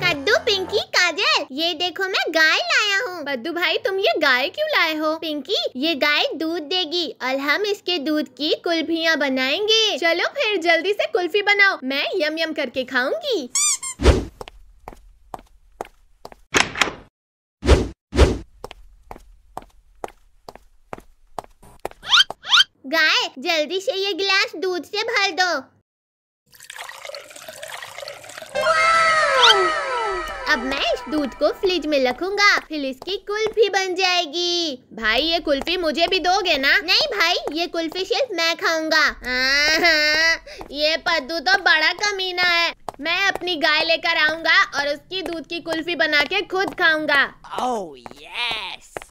कद्दू पिंकी काजल ये देखो मैं गाय लाया हूँ बद्दू भाई तुम ये गाय क्यों लाए हो पिंकी ये गाय दूध देगी और हम इसके दूध की कुल्फिया बनाएंगे चलो फिर जल्दी से कुल्फी बनाओ मैं यम यम करके खाऊंगी गाय जल्दी से ये गिलास दूध से भर दो अब मैं इस दूध को फ्रिज में रखूंगा फिर इसकी कुल्फी बन जाएगी भाई ये कुल्फी मुझे भी दोगे ना नहीं भाई ये कुल्फी सिर्फ मैं खाऊंगा ये पद्दू तो बड़ा कमीना है मैं अपनी गाय लेकर आऊंगा और उसकी दूध की कुल्फी बना के खुद खाऊंगा ओह oh, यस yes.